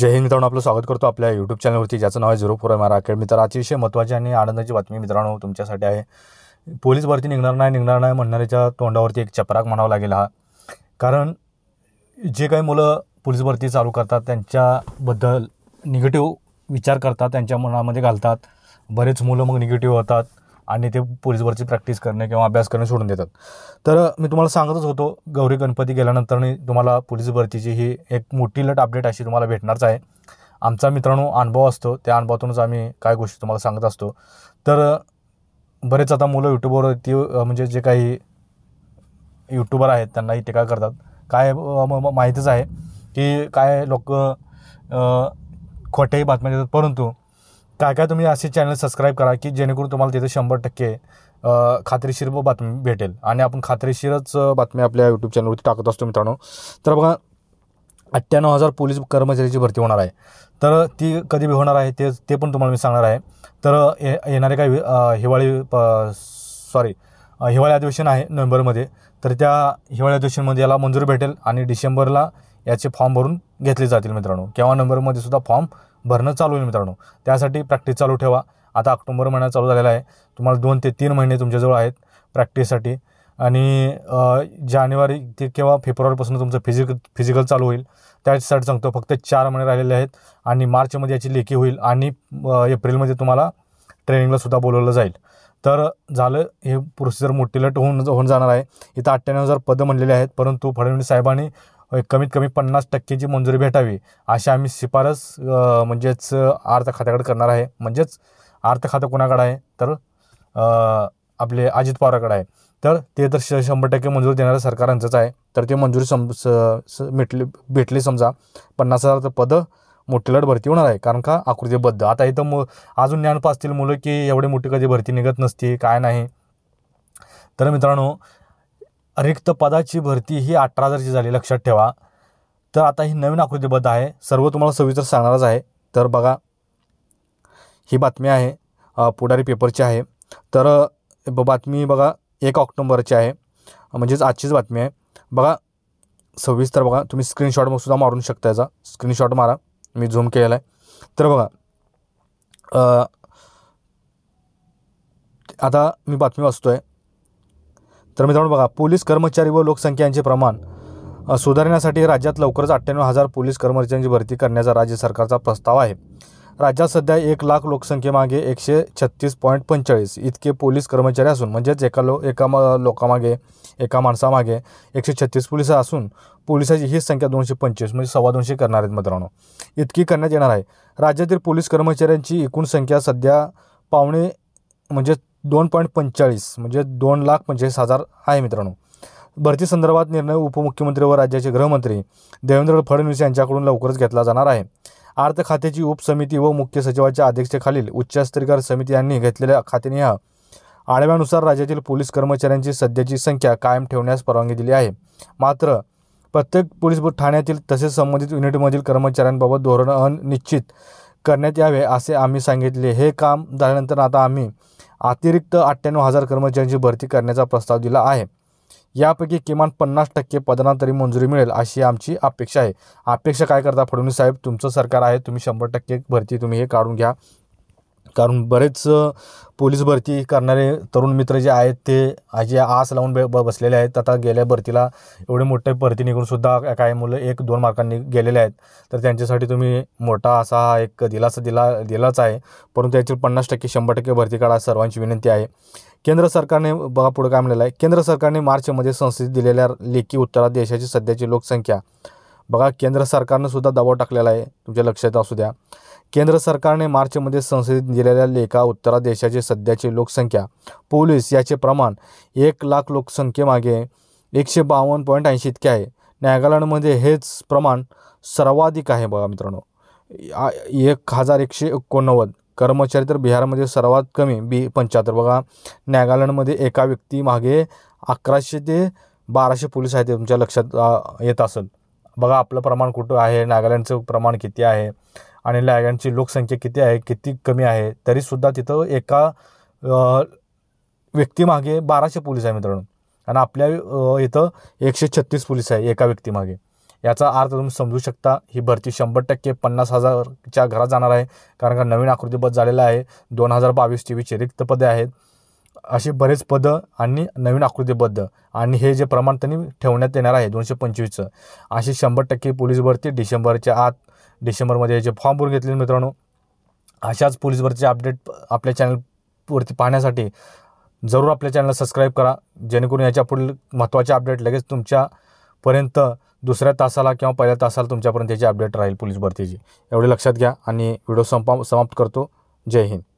जय हिंद मित्रांनो आपलं स्वागत करतो आपल्या यूट्यूब चॅनलवरती ज्याचं नाव आहे झिरो फोर एम आर तर अतिशय महत्त्वाची आणि आनंदाची बातमी मित्रांनो तुमच्यासाठी आहे पोलीस भरती निघणार नाही निघणार नाही म्हणणाऱ्याच्या तोंडावरती एक चपराक म्हणावा लागेल हा कारण जे काही मुलं पोलीस भरती चालू करतात त्यांच्याबद्दल निगेटिव्ह विचार करतात त्यांच्या मनामध्ये घालतात बरेच मुलं मग निगेटिव्ह होतात आणि ते पोलीसवरची प्रॅक्टिस करणे किंवा अभ्यास करणे सोडून देतात तर मी तुम्हाला सांगतच होतो गौरी गणपती गेल्यानंतर तुम्हाला पोलीस भरतीची ही एक मोठी लट अपडेट अशी तुम्हाला भेटणारच आहे आमचा मित्रांनो अनुभव असतो त्या अनुभवातूनच आम्ही काय गोष्टी तुम्हाला सांगत असतो तर बरेच आता मुलं यूट्यूबवर ती म्हणजे जे काही यूट्यूबर आहेत त्यांना इथे काय करतात काय माहितीच आहे की काय लोक खोट्याही बातम्या देतात परंतु काय काय तुम्ही असे चॅनल सबस्क्राईब करा की जेणेकरून तुम्हाला तिथे शंभर टक्के खात्रीशीर बातमी भेटेल आणि आपण खात्रीशीरच बातमी आपल्या यूट्यूब चॅनलवरती टाकत असतो मित्रांनो तर बघा अठ्ठ्याण्णव हजार पोलीस कर्मचाऱ्याची भरती होणार आहे तर ती कधी होणार आहे ते ते पण तुम्हाला मी सांगणार आहे तर येणारे काय हिवाळी प सॉरी हिवाळी अधिवेशन आहे नोव्हेंबरमध्ये तर त्या हिवाळी अधिवेशनमध्ये याला मंजुरी भेटेल आणि डिसेंबरला याचे फॉर्म भरून घेतले जातील मित्रांनो केव्हा नोव्हेंबरमध्ये सुद्धा फॉर्म भरणं चालू होईल मित्रांनो त्यासाठी प्रॅक्टिस चालू ठेवा आता ऑक्टोबर महिना चालू झालेला आहे तुम्हाला दोन ते तीन महिने तुमच्याजवळ आहेत प्रॅक्टिससाठी आणि जानेवारी ते किंवा फेब्रुवारीपासून तुमचं फिजिक फिजिकल चालू होईल त्यासाठी सांगतो फक्त चार महिने राहिलेले आहेत आणि मार्चमध्ये याची लेखी होईल आणि एप्रिलमध्ये तुम्हाला ट्रेनिंगलासुद्धा बोलवलं जाईल तर झालं हे प्रोसिजर मोठी लट होऊन होऊन जाणार आहे इथं अठ्ठ्याण्णव हजार पदं म्हणलेले आहेत परंतु फडणवीस साहेबांनी कमीत कमी पन्नास टक्केची मंजुरी भेटावी अशी आम्ही शिफारस म्हणजेच अर्थ खात्याकडे करणार आहे म्हणजेच अर्थ खातं कोणाकडे आहे तर आपले अजित पवाराकडे आहे तर ते तर श शंभर टक्के मंजुरी देणारं सरकारांचंच आहे तर ते मंजुरी सम स भेटली समजा पन्नास हजार पदं मोठी लढ भरती होणार आहे कारण का आकृतीबद्ध आता इथं मु अजून ज्ञान पाचतील मुलं की एवढी मोठी कधी भरती निघत नसते काय नाही तर मित्रांनो रिक्त पदाची भरती ही अठरा हजारची झाली लक्षात ठेवा तर आता ही नवीन आकृतीबद्ध आहे सर्व तुम्हाला सविस्तर सांगणारच आहे तर बघा ही बातमी आहे पुढारी पेपरची आहे तर ब बातमी बघा एक ऑक्टोंबरची आहे म्हणजेच आजचीच बातमी आहे बघा सविस्तर बघा तुम्ही स्क्रीनशॉट मग सुद्धा मारू शकता याचा स्क्रीनशॉट मारा मी झूम केलेला आहे तर बघा आता मी बातमी वाचतो आहे तर मित्रांनो बघा पोलीस कर्मचारी व लोकसंख्यांचे प्रमाण सुधारण्यासाठी राज्यात लवकरच अठ्ठ्याण्णव हजार पोलीस कर्मचाऱ्यांची भरती करण्याचा राज्य सरकारचा प्रस्ताव आहे राज्यात सध्या एक लाख लोकसंख्येमागे एकशे छत्तीस पॉईंट पंचेचाळीस इतके पोलीस कर्मचारी असून म्हणजेच एका लो एका म लोकामागे एका माणसामागे एकशे छत्तीस पोलिस असून पोलिसाची ही संख्या दोनशे पंचवीस म्हणजे सव्वा दोनशे करणार आहेत मित्रांनो इतकी करण्यात येणार आहे राज्यातील पोलीस कर्मचाऱ्यांची एकूण संख्या सध्या पावणे म्हणजे दोन पॉईंट पंचेचाळीस म्हणजे दोन लाख पंचेचाळीस हजार आहे मित्रांनो भरती संदर्भात निर्णय उपमुख्यमंत्री व राज्याचे गृहमंत्री देवेंद्र फडणवीस यांच्याकडून लवकरच घेतला जाणार आहे अर्थ खात्याची उपसमिती व मुख्य सचिवाच्या अध्यक्षतेखालील उच्चस्तरीय समिती यांनी घेतलेल्या खातेनिहाय आढाव्यानुसार राज्यातील पोलीस कर्मचाऱ्यांची सध्याची संख्या कायम ठेवण्यास परवानगी दिली आहे मात्र प्रत्येक पोलीस ठाण्यातील तसेच संबंधित युनिटमधील कर्मचाऱ्यांबाबत धोरण अनिश्चित करण्यात यावे असे आम्ही सांगितले हे काम झाल्यानंतर आता आम्ही अतिरिक्त अठ्ठ्याण्णव हजार कर्मचाऱ्यांची भरती करण्याचा प्रस्ताव दिला आहे यापैकी किमान पन्नास टक्के पदांना तरी मंजुरी मिळेल अशी आमची अपेक्षा आहे अपेक्षा काय करता फडणवीस साहेब तुमचं सरकार आहे तुम्ही शंभर टक्के भरती तुम्ही हे काढून घ्या कारण बरेच पोलीस भरती करणारे तरुण मित्र जे आहेत ते जे आस लावून ब बसलेले आहेत आता गेल्या भरतीला एवढे मोठे भरती सुद्धा काही मुलं एक दोन मार्कांनी गेलेले आहेत तर त्यांच्यासाठी तुम्ही मोठा असा हा एक दिलासा दिला दिलाच आहे परंतु याची पन्नास टक्के शंभर टक्के भरती काढा सर्वांची विनंती आहे केंद्र सरकारने बघा पुढे काय म्हणलेलं आहे केंद्र सरकारने मार्चमध्ये संसदेत दिलेल्या लेखी उत्तरात देशाची सध्याची लोकसंख्या बघा केंद्र सरकारनं सुद्धा दबाव टाकलेला आहे तुमच्या लक्षात असू द्या केंद्र सरकारने मार्चमध्ये संसदेत दिलेल्या लेखा उत्तरा देशाचे सध्याचे लोकसंख्या पोलीस याचे प्रमाण एक लाख लोकसंख्येमागे एकशे बावन्न पॉईंट ऐंशी इतके आहे नागालँडमध्ये हेच प्रमाण सर्वाधिक आहे बघा मित्रांनो एक हजार एकशे एकोणनव्वद कर्मचारी तर बिहारमध्ये सर्वात कमी बी पंच्याहत्तर बघा नागालँडमध्ये एका व्यक्तीमागे अकराशे ते बाराशे पोलीस आहेत तुमच्या लक्षात येत असेल बघा आपलं प्रमाण कुठं आहे नागालँडचं प्रमाण किती आहे आणि नागालँडची लोकसंख्या किती आहे किती कमी आहे तरीसुद्धा तिथं एका व्यक्तीमागे बाराशे पोलीस आहे मित्रांनो आणि आपल्या इथं एकशे छत्तीस पोलीस आहे एका व्यक्तीमागे याचा अर्थ तुम्ही समजू शकता ही भरती शंभर टक्के पन्नास हजारच्या घरात जाणार आहे कारण का नवीन आकृतीबद्ध झालेला आहे दोन हजार बावीस विचे रिक्त पदे आहेत असे बरेच पदं आणि नवीन आकृतीबद्ध आणि हे जे प्रमाण त्यांनी ठेवण्यात येणार आहे दोनशे पंचवीसचं असे शंभर टक्के पोलीस भरती डिसेंबरच्या आत डिसेंबरमध्ये जे फॉर्म भरून घेतले मित्रांनो अशाच पोलीस भरतीचे अपडेट आपल्या चॅनलवरती पाहण्यासाठी जरूर आपल्या चॅनलला सबस्क्राईब करा जेणेकरून याच्या पुढील महत्त्वाचे अपडेट लगेच तुमच्यापर्यंत दुसऱ्या तासाला किंवा पहिल्या तासाला तुमच्यापर्यंत याची अपडेट राहील पोलीस भरतीची एवढे लक्षात घ्या आणि व्हिडिओ संपा समाप्त करतो जय हिंद